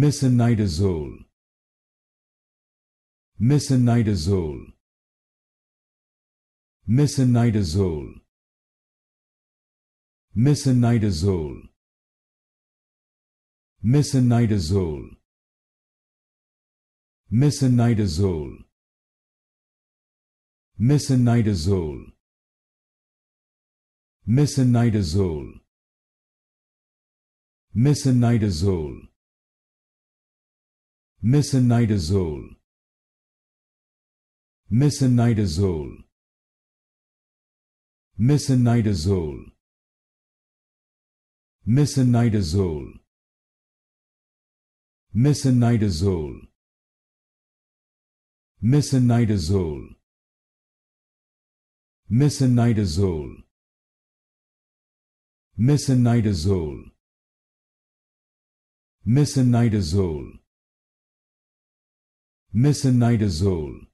Mesinidazole Mesinidazole Mesinidazole Mesinidazole Mesinidazole Mesinidazole Mesinidazole Mesinidazole Mesinidazole Mesinidazole Mesinidazole Mesinidazole Mesinidazole Mesinidazole Mesinidazole Mesinidazole Mesinidazole Mesinidazole Misinidazole